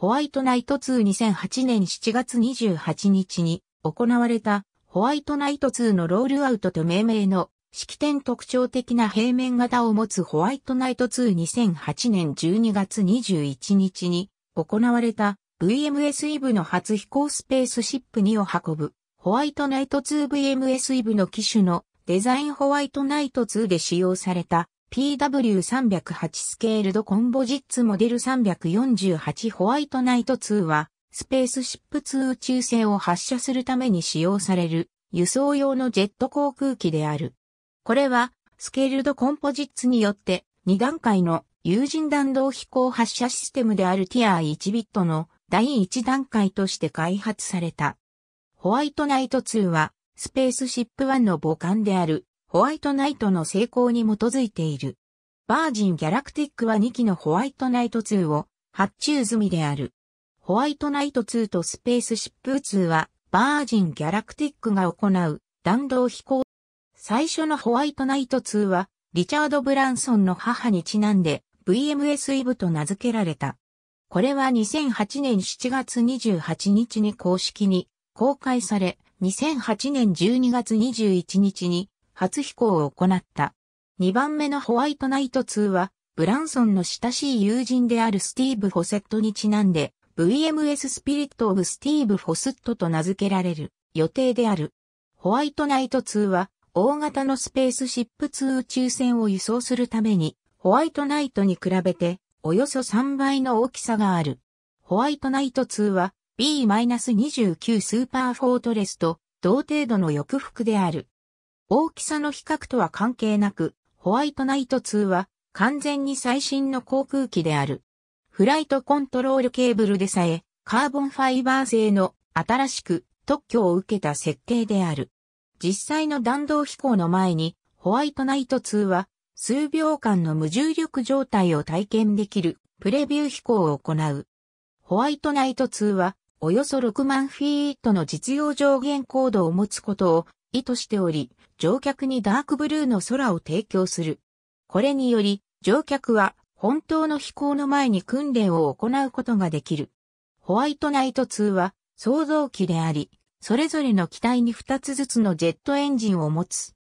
ホワイトナイト2 2008年7月28日に行われたホワイトナイト2のロールアウトと命名の式典特徴的な平面型を持つホワイトナイト22008年12月21日に行われた VMS イブの初飛行スペースシップ2を運ぶホワイトナイト 2VMS イブの機種のデザインホワイトナイト2で使用された PW308 スケールドコンボジッツモデル348ホワイトナイト2は、スペースシップ2宇宙船を発射するために使用される、輸送用のジェット航空機である。これは、スケールドコンポジッツによって、2段階の有人弾道飛行発射システムであるティアー1ビットの第1段階として開発された。ホワイトナイト2は、スペースシップ1の母艦であるホワイトナイトの成功に基づいている。バージンギャラクティックは2機のホワイトナイト2を発注済みである。ホワイトナイト2とスペースシップ2はバージンギャラクティックが行う弾道飛行。最初のホワイトナイト2はリチャード・ブランソンの母にちなんで VMS イブと名付けられた。これは2008年7月28日に公式に公開され、2008年12月21日に初飛行を行った。2番目のホワイトナイト2は、ブランソンの親しい友人であるスティーブ・フォセットにちなんで、VMS スピリット・オブ・スティーブ・フォスットと名付けられる予定である。ホワイトナイト2は、大型のスペースシップ2宇宙船を輸送するために、ホワイトナイトに比べて、およそ3倍の大きさがある。ホワイトナイト2は、B-29 スーパーフォートレスと同程度の翼服である。大きさの比較とは関係なく、ホワイトナイト2は完全に最新の航空機である。フライトコントロールケーブルでさえ、カーボンファイバー製の新しく特許を受けた設計である。実際の弾道飛行の前に、ホワイトナイト2は数秒間の無重力状態を体験できるプレビュー飛行を行う。ホワイトナイト2はおよそ6万フィートの実用上限高度を持つことを意図しており、乗客にダークブルーの空を提供する。これにより、乗客は本当の飛行の前に訓練を行うことができる。ホワイトナイト2は創造機であり、それぞれの機体に2つずつのジェットエンジンを持つ。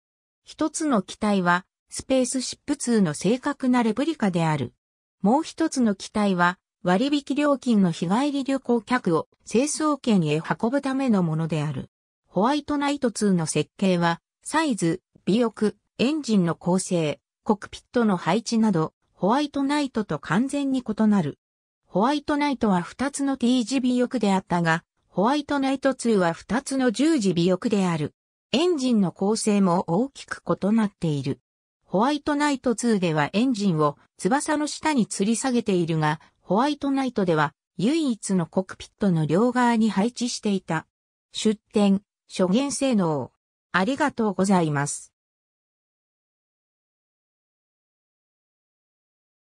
1つの機体はスペースシップ2の正確なレプリカである。もう1つの機体は割引料金の日帰り旅行客を清掃圏へ運ぶためのものである。ホワイトナイト2の設計は、サイズ、尾翼、エンジンの構成、コックピットの配置など、ホワイトナイトと完全に異なる。ホワイトナイトは2つの T 字尾翼であったが、ホワイトナイト2は2つの十字尾翼である。エンジンの構成も大きく異なっている。ホワイトナイト2ではエンジンを翼の下に吊り下げているが、ホワイトナイトでは唯一のコックピットの両側に配置していた。出展、諸言性能。ありがとうございます。